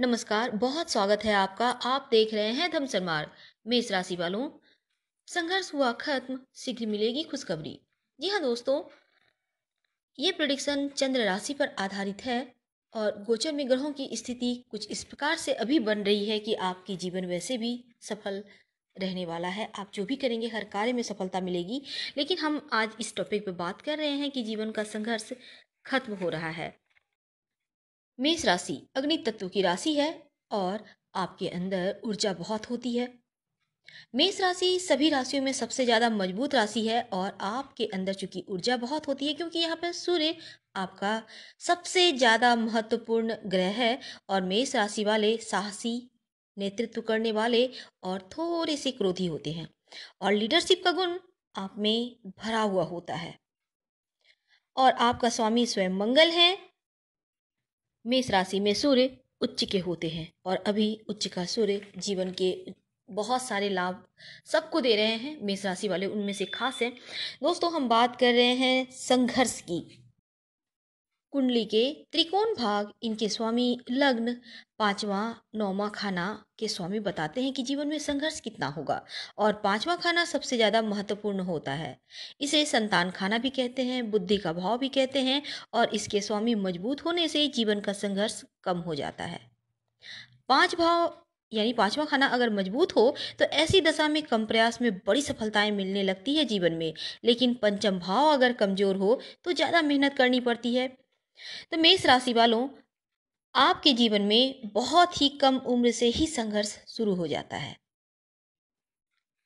नमस्कार बहुत स्वागत है आपका आप देख रहे हैं धमसर मार्ग मेष राशि वालों संघर्ष हुआ खत्म शीघ्र मिलेगी खुशखबरी जी हाँ दोस्तों ये प्रोडिक्शन चंद्र राशि पर आधारित है और गोचर में ग्रहों की स्थिति कुछ इस प्रकार से अभी बन रही है कि आपके जीवन वैसे भी सफल रहने वाला है आप जो भी करेंगे हर कार्य में सफलता मिलेगी लेकिन हम आज इस टॉपिक पर बात कर रहे हैं कि जीवन का संघर्ष खत्म हो रहा है मेष राशि अग्नि तत्व की राशि है और आपके अंदर ऊर्जा बहुत होती है मेष राशि सभी राशियों में सबसे ज़्यादा मजबूत राशि है और आपके अंदर चूंकि ऊर्जा बहुत होती है क्योंकि यहाँ पर सूर्य आपका सबसे ज़्यादा महत्वपूर्ण ग्रह है और मेष राशि वाले साहसी नेतृत्व करने वाले और थोड़े से क्रोधी होते हैं और लीडरशिप का गुण आप में भरा हुआ होता है और आपका स्वामी स्वयं मंगल है मेष राशि में सूर्य उच्च के होते हैं और अभी उच्च का सूर्य जीवन के बहुत सारे लाभ सबको दे रहे हैं मेष राशि वाले उनमें से खास हैं दोस्तों हम बात कर रहे हैं संघर्ष की कुंडली के त्रिकोण भाग इनके स्वामी लग्न पांचवा नौवा खाना के स्वामी बताते हैं कि जीवन में संघर्ष कितना होगा और पांचवा खाना सबसे ज़्यादा महत्वपूर्ण होता है इसे संतान खाना भी कहते हैं बुद्धि का भाव भी कहते हैं और इसके स्वामी मजबूत होने से जीवन का संघर्ष कम हो जाता है पांच भाव यानी पांचवा खाना अगर मजबूत हो तो ऐसी दशा में कम प्रयास में बड़ी सफलताएं मिलने लगती है जीवन में लेकिन पंचम भाव अगर कमजोर हो तो ज़्यादा मेहनत करनी पड़ती है तो मेष राशि वालों आपके जीवन में बहुत ही कम उम्र से ही संघर्ष शुरू हो जाता है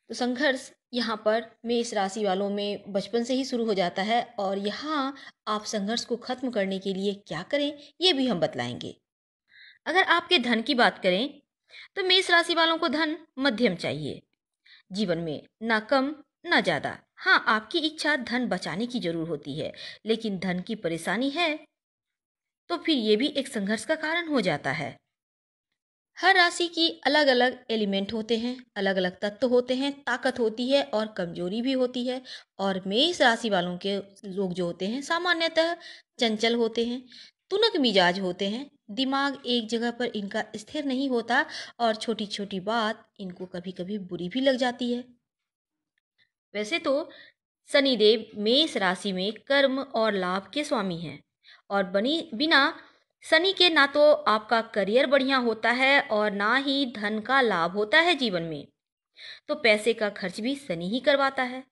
तो संघर्ष यहाँ पर मेष राशि वालों में बचपन से ही शुरू हो जाता है और यहाँ आप संघर्ष को खत्म करने के लिए क्या करें ये भी हम बतलाएंगे अगर आपके धन की बात करें तो मेष राशि वालों को धन मध्यम चाहिए जीवन में ना कम ना ज़्यादा हाँ आपकी इच्छा धन बचाने की जरूर होती है लेकिन धन की परेशानी है तो फिर ये भी एक संघर्ष का कारण हो जाता है हर राशि की अलग अलग एलिमेंट होते हैं अलग अलग तत्व होते हैं ताकत होती है और कमजोरी भी होती है और मेष राशि वालों के लोग जो होते हैं सामान्यतः चंचल होते हैं तुनक मिजाज होते हैं दिमाग एक जगह पर इनका स्थिर नहीं होता और छोटी छोटी बात इनको कभी कभी बुरी भी लग जाती है वैसे तो शनिदेव मेष राशि में कर्म और लाभ के स्वामी हैं और बनी बिना शनि के ना तो आपका करियर बढ़िया होता है और ना ही धन का लाभ होता है जीवन में तो पैसे का खर्च भी शनि ही करवाता है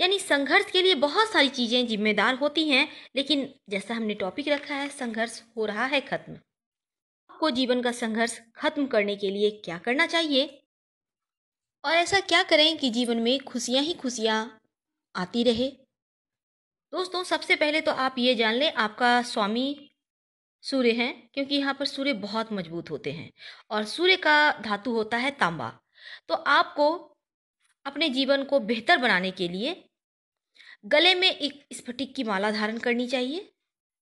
यानी संघर्ष के लिए बहुत सारी चीज़ें जिम्मेदार होती हैं लेकिन जैसा हमने टॉपिक रखा है संघर्ष हो रहा है खत्म आपको जीवन का संघर्ष खत्म करने के लिए क्या करना चाहिए और ऐसा क्या करें कि जीवन में खुशियां ही खुशियां आती रहे दोस्तों सबसे पहले तो आप ये जान लें आपका स्वामी सूर्य हैं क्योंकि यहाँ पर सूर्य बहुत मजबूत होते हैं और सूर्य का धातु होता है तांबा तो आपको अपने जीवन को बेहतर बनाने के लिए गले में एक स्फटिक की माला धारण करनी चाहिए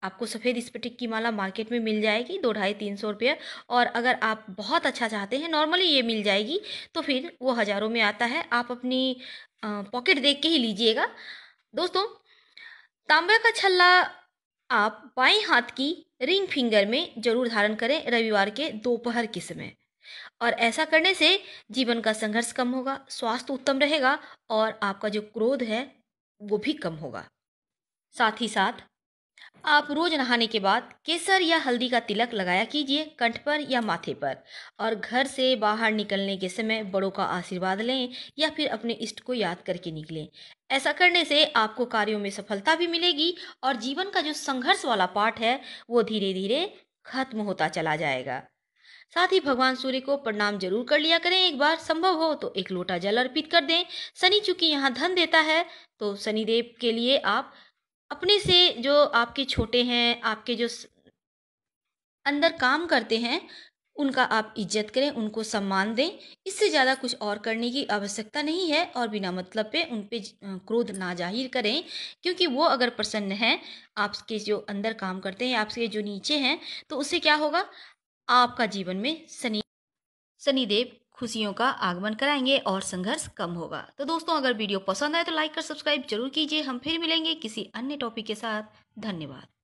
आपको सफ़ेद स्फटिक की माला मार्केट में मिल जाएगी दो ढाई तीन सौ रुपये और अगर आप बहुत अच्छा चाहते हैं नॉर्मली ये मिल जाएगी तो फिर वो हज़ारों में आता है आप अपनी पॉकेट देख के ही लीजिएगा दोस्तों तांबे का छल्ला आप बाएं हाथ की रिंग फिंगर में जरूर धारण करें रविवार के दोपहर के समय और ऐसा करने से जीवन का संघर्ष कम होगा स्वास्थ्य उत्तम रहेगा और आपका जो क्रोध है वो भी कम होगा साथ ही साथ आप रोज नहाने के बाद केसर या हल्दी का तिलक लगाया कीजिए कंठ पर या माथे पर और घर से बाहर निकलने के समय बड़ों का आशीर्वाद लें या फिर अपने इष्ट को याद करके निकलें ऐसा करने से आपको कार्यों में सफलता भी मिलेगी और जीवन का जो संघर्ष वाला पाठ है वो धीरे धीरे खत्म होता चला जाएगा साथ ही भगवान सूर्य को प्रणाम जरूर कर लिया करें एक बार संभव हो तो एक लोटा जल अर्पित कर दें शनि चूंकि यहाँ धन देता है तो शनिदेव के लिए आप अपने से जो आपके छोटे हैं आपके जो अंदर काम करते हैं उनका आप इज्जत करें उनको सम्मान दें इससे ज़्यादा कुछ और करने की आवश्यकता नहीं है और बिना मतलब पे उन पर क्रोध ना जाहिर करें क्योंकि वो अगर प्रसन्न हैं आपके जो अंदर काम करते हैं आपके जो नीचे हैं तो उससे क्या होगा आपका जीवन में शनि शनिदेव खुशियों का आगमन कराएंगे और संघर्ष कम होगा तो दोस्तों अगर वीडियो पसंद आए तो लाइक और सब्सक्राइब जरूर कीजिए हम फिर मिलेंगे किसी अन्य टॉपिक के साथ धन्यवाद